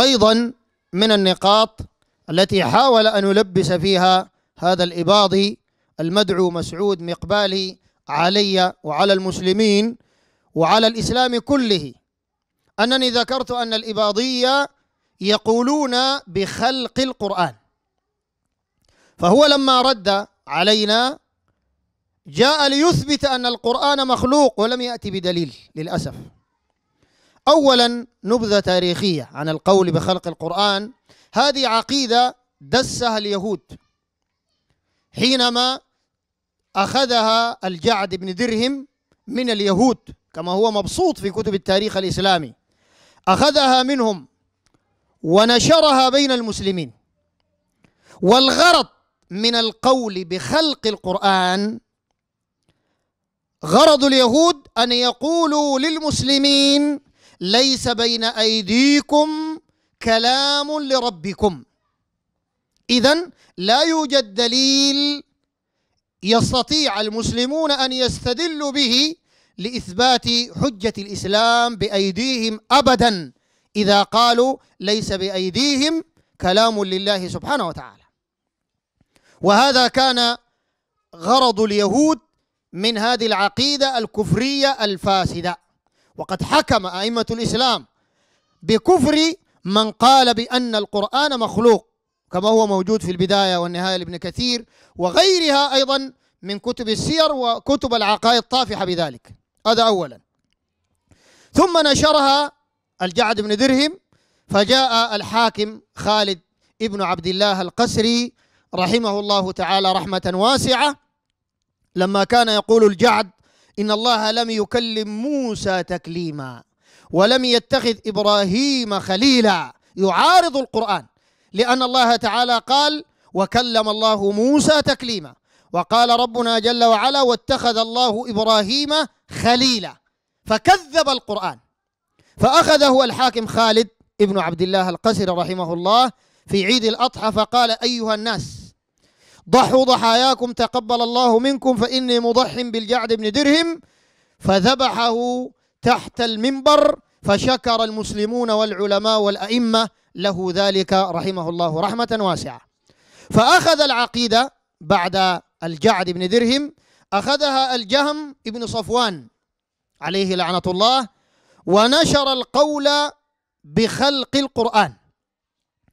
أيضا من النقاط التي حاول أن يلبس فيها هذا الإباضي المدعو مسعود مقبالي علي وعلى المسلمين وعلى الإسلام كله أنني ذكرت أن الإباضية يقولون بخلق القرآن فهو لما رد علينا جاء ليثبت أن القرآن مخلوق ولم يأتي بدليل للأسف أولا نبذة تاريخية عن القول بخلق القرآن هذه عقيدة دسها اليهود حينما أخذها الجعد بن درهم من اليهود كما هو مبسوط في كتب التاريخ الإسلامي أخذها منهم ونشرها بين المسلمين والغرض من القول بخلق القرآن غرض اليهود أن يقولوا للمسلمين ليس بين أيديكم كلام لربكم إذا لا يوجد دليل يستطيع المسلمون أن يستدلوا به لإثبات حجة الإسلام بأيديهم أبدا إذا قالوا ليس بأيديهم كلام لله سبحانه وتعالى وهذا كان غرض اليهود من هذه العقيدة الكفرية الفاسدة وقد حكم أئمة الإسلام بكفر من قال بأن القرآن مخلوق كما هو موجود في البداية والنهاية لابن كثير وغيرها أيضا من كتب السير وكتب العقائد الطافحة بذلك هذا أولا ثم نشرها الجعد بن درهم فجاء الحاكم خالد ابن عبد الله القسري رحمه الله تعالى رحمة واسعة لما كان يقول الجعد إن الله لم يكلم موسى تكليما ولم يتخذ إبراهيم خليلا يعارض القرآن لأن الله تعالى قال وكلم الله موسى تكليما وقال ربنا جل وعلا واتخذ الله إبراهيم خليلا فكذب القرآن فأخذه الحاكم خالد ابن عبد الله القسري رحمه الله في عيد الأضحى فقال أيها الناس ضحوا ضحاياكم تقبل الله منكم فإني مضح بالجعد بن درهم فذبحه تحت المنبر فشكر المسلمون والعلماء والأئمة له ذلك رحمه الله رحمة واسعة فأخذ العقيدة بعد الجعد بن درهم أخذها الجهم بن صفوان عليه لعنة الله ونشر القول بخلق القرآن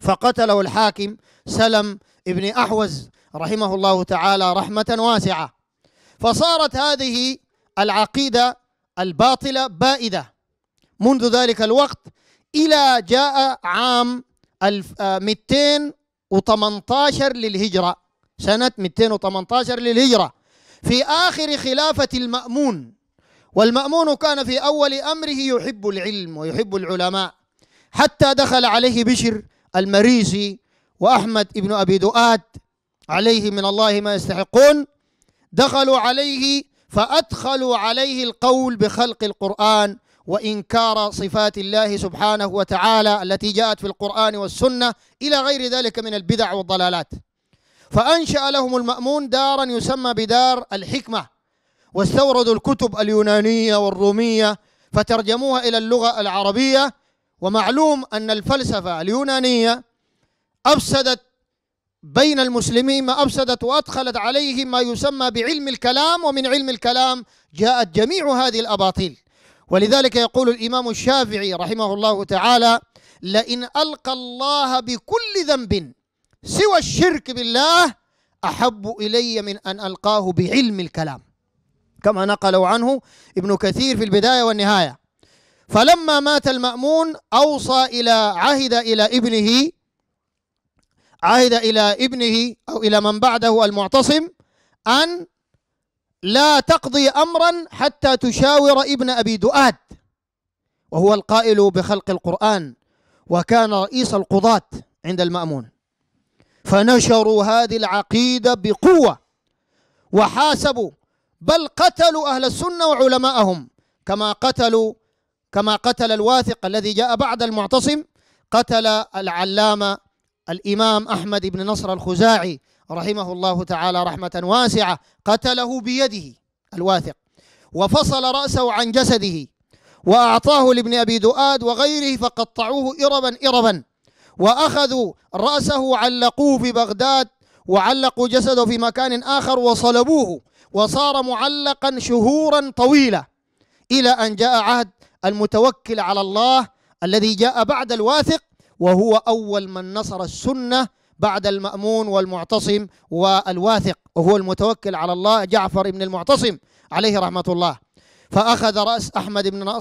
فقتله الحاكم سلم ابن أحوز رحمه الله تعالى رحمة واسعة فصارت هذه العقيدة الباطلة بائدة منذ ذلك الوقت إلى جاء عام 218 آه، للهجرة سنة 218 للهجرة في آخر خلافة المأمون والمأمون كان في أول أمره يحب العلم ويحب العلماء حتى دخل عليه بشر المريسي وأحمد ابن أبي دؤاد عليه من الله ما يستحقون دخلوا عليه فأدخلوا عليه القول بخلق القرآن وإنكار صفات الله سبحانه وتعالى التي جاءت في القرآن والسنة إلى غير ذلك من البدع والضلالات فأنشأ لهم المأمون دارا يسمى بدار الحكمة واستوردوا الكتب اليونانية والرومية فترجموها إلى اللغة العربية ومعلوم أن الفلسفة اليونانية أفسدت بين المسلمين ما أفسدت وأدخلت عليهم ما يسمى بعلم الكلام ومن علم الكلام جاءت جميع هذه الأباطيل ولذلك يقول الإمام الشافعي رحمه الله تعالى لئن ألقى الله بكل ذنب سوى الشرك بالله أحب إلي من أن ألقاه بعلم الكلام كما نقلوا عنه ابن كثير في البداية والنهاية فلما مات المأمون أوصى إلى عهد إلى ابنه عهد إلى ابنه أو إلى من بعده المعتصم أن لا تقضي أمرا حتى تشاور ابن أبي دؤاد وهو القائل بخلق القرآن وكان رئيس القضاة عند المأمون فنشروا هذه العقيدة بقوة وحاسبوا بل قتلوا أهل السنة وعلماءهم كما قتلوا كما قتل الواثق الذي جاء بعد المعتصم قتل العلامة الإمام أحمد بن نصر الخزاعي رحمه الله تعالى رحمة واسعة قتله بيده الواثق وفصل رأسه عن جسده وأعطاه لابن أبي دؤاد وغيره فقطعوه إربا إربا وأخذوا رأسه علقوه في بغداد وعلقوا جسده في مكان آخر وصلبوه وصار معلقا شهورا طويلة إلى أن جاء عهد المتوكل على الله الذي جاء بعد الواثق وهو أول من نصر السنة بعد المأمون والمعتصم والواثق وهو المتوكل على الله جعفر بن المعتصم عليه رحمة الله فأخذ رأس أحمد بن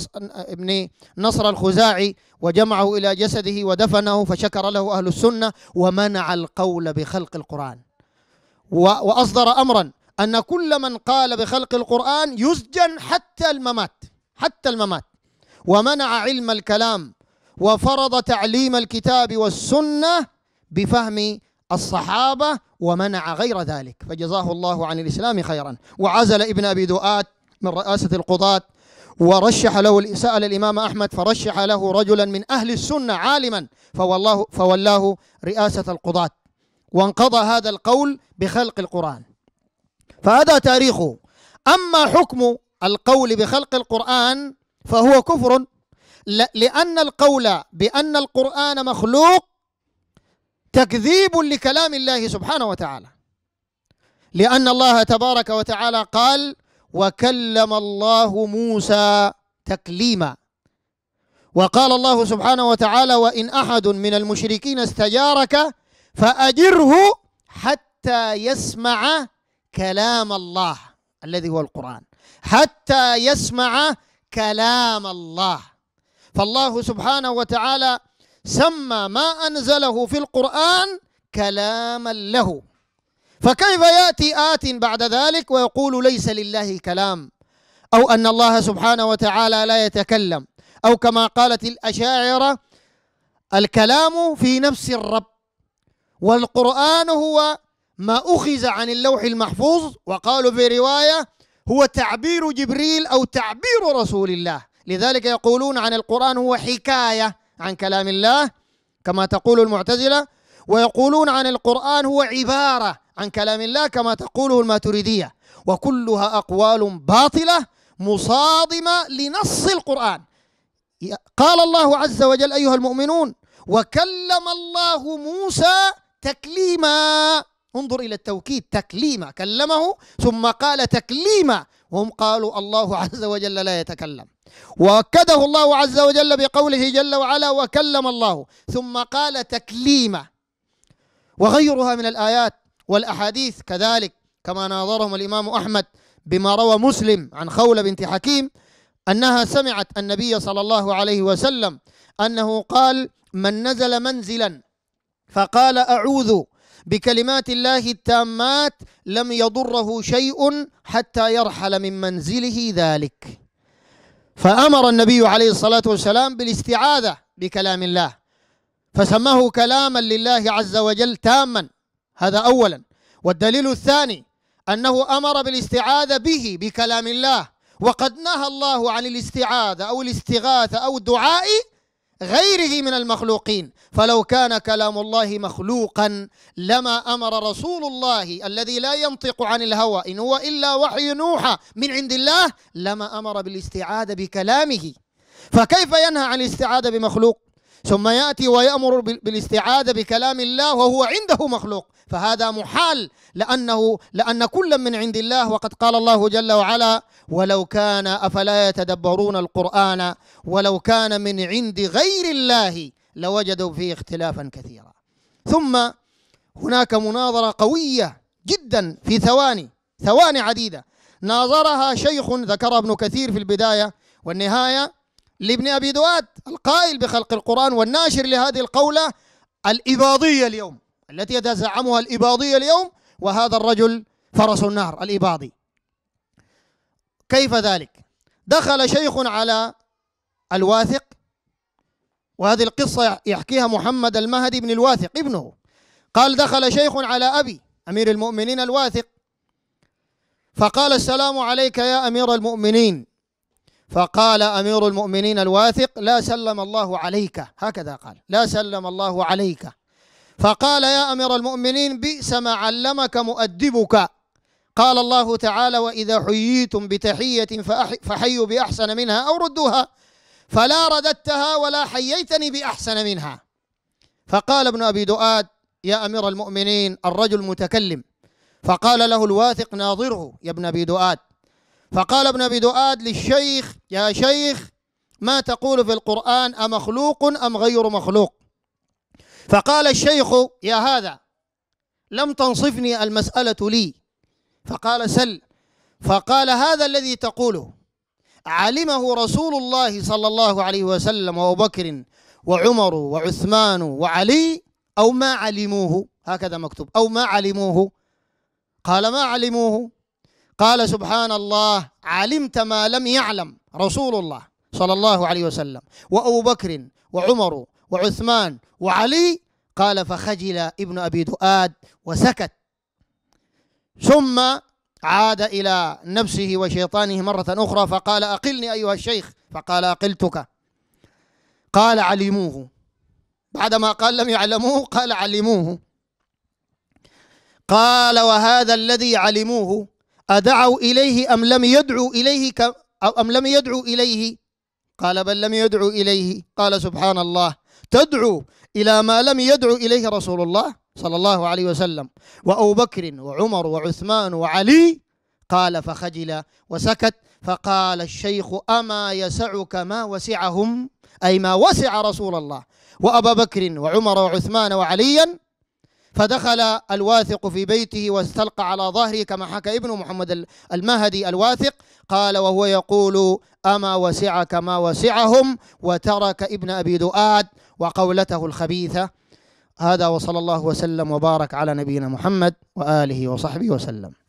بن نصر الخزاعي وجمعه إلى جسده ودفنه فشكر له أهل السنة ومنع القول بخلق القرآن وأصدر أمرا أن كل من قال بخلق القرآن يسجن حتى الممات حتى الممات ومنع علم الكلام وفرض تعليم الكتاب والسنه بفهم الصحابه ومنع غير ذلك فجزاه الله عن الاسلام خيرا وعزل ابن ابي دؤاد من رئاسه القضاه ورشح له سأل الإمام أحمد فرشح له رجلا من أهل السنة عالما فولاه, فولاه رئاسة القضاة وانقضى هذا القول بخلق القرآن فهذا تاريخه أما حكم القول بخلق القرآن فهو كفر لأن القول بأن القرآن مخلوق تكذيب لكلام الله سبحانه وتعالى لأن الله تبارك وتعالى قال وكلم الله موسى تكليما وقال الله سبحانه وتعالى وإن أحد من المشركين استجارك فأجره حتى يسمع كلام الله الذي هو القرآن حتى يسمع كلام الله فالله سبحانه وتعالى سمى ما أنزله في القرآن كلاما له فكيف يأتي آت بعد ذلك ويقول ليس لله كلام أو أن الله سبحانه وتعالى لا يتكلم أو كما قالت الأشاعرة الكلام في نفس الرب والقرآن هو ما أخذ عن اللوح المحفوظ وقالوا في رواية هو تعبير جبريل أو تعبير رسول الله لذلك يقولون عن القرآن هو حكاية عن كلام الله كما تقول المعتزلة ويقولون عن القرآن هو عبارة عن كلام الله كما تقوله الماتريدية وكلها أقوال باطلة مصادمة لنص القرآن قال الله عز وجل أيها المؤمنون وكلم الله موسى تكليما انظر إلى التوكيد تكليما كلمه ثم قال تكليما وهم قالوا الله عز وجل لا يتكلم وأكده الله عز وجل بقوله جل وعلا وكلم الله ثم قال تكليما وغيرها من الآيات والأحاديث كذلك كما ناظرهم الإمام أحمد بما روى مسلم عن خولة بنت حكيم أنها سمعت النبي صلى الله عليه وسلم أنه قال من نزل منزلا فقال أعوذ بكلمات الله التامات لم يضره شيء حتى يرحل من منزله ذلك فأمر النبي عليه الصلاة والسلام بالاستعاذة بكلام الله فسماه كلاما لله عز وجل تاما هذا أولا والدليل الثاني أنه أمر بالاستعاذة به بكلام الله وقد نهى الله عن الاستعاذة أو الاستغاثة أو الدعاء غيره من المخلوقين فلو كان كلام الله مخلوقا لما امر رسول الله الذي لا ينطق عن الهوى ان هو الا وحي نوحى من عند الله لما امر بالاستعاذه بكلامه فكيف ينهى عن الاستعاذه بمخلوق ثم ياتي ويامر بالاستعاذه بكلام الله وهو عنده مخلوق فهذا محال لانه لان كل من عند الله وقد قال الله جل وعلا ولو كان افلا يتدبرون القران ولو كان من عند غير الله لوجدوا فيه اختلافا كثيرا ثم هناك مناظره قويه جدا في ثواني ثواني عديده ناظرها شيخ ذكر ابن كثير في البدايه والنهايه لابن أبي دوات القائل بخلق القرآن والناشر لهذه القولة الإباضية اليوم التي يتزعمها الإباضية اليوم وهذا الرجل فرس النهر الإباضي كيف ذلك دخل شيخ على الواثق وهذه القصة يحكيها محمد المهدي بن الواثق ابنه قال دخل شيخ على أبي أمير المؤمنين الواثق فقال السلام عليك يا أمير المؤمنين فقال أمير المؤمنين الواثق لا سلم الله عليك هكذا قال لا سلم الله عليك فقال يا أمير المؤمنين بئس ما علمك مؤدبك قال الله تعالى وإذا حييتم بتحية فحيوا بأحسن منها أو ردوها فلا رددتها ولا حييتني بأحسن منها فقال ابن أبي دؤاد يا أمير المؤمنين الرجل متكلم فقال له الواثق ناظره يا ابن أبي دؤاد فقال ابن أبي دؤاد للشيخ يا شيخ ما تقول في القرآن أمخلوق أم غير مخلوق فقال الشيخ يا هذا لم تنصفني المسألة لي فقال سل فقال هذا الذي تقوله علمه رسول الله صلى الله عليه وسلم وأبو بكر وعمر وعثمان وعلي أو ما علموه هكذا مكتوب أو ما علموه قال ما علموه قال سبحان الله علمت ما لم يعلم رسول الله صلى الله عليه وسلم وأبو بكر وعمر وعثمان وعلي قال فخجل ابن أبي دؤاد وسكت ثم عاد إلى نفسه وشيطانه مرة أخرى فقال أقلني أيها الشيخ فقال أقلتك قال علموه بعدما قال لم يعلموه قال علموه قال وهذا الذي علموه أدعوا إليه أم لم يدعوا إليه أو أم لم يدعوا إليه قال بل لم يدعوا إليه قال سبحان الله تدعو إلى ما لم يدعو إليه رسول الله صلى الله عليه وسلم وأبو بكر وعمر وعثمان وعلي قال فخجل وسكت فقال الشيخ أما يسعك ما وسعهم أي ما وسع رسول الله وأبا بكر وعمر وعثمان وعليا فدخل الواثق في بيته واستلقى على ظهره كما حكى ابن محمد المهدي الواثق قال وهو يقول أما وسعك ما وسعهم وترك ابن أبي دؤاد وقولته الخبيثة هذا وصلى الله وسلم وبارك على نبينا محمد وآله وصحبه وسلم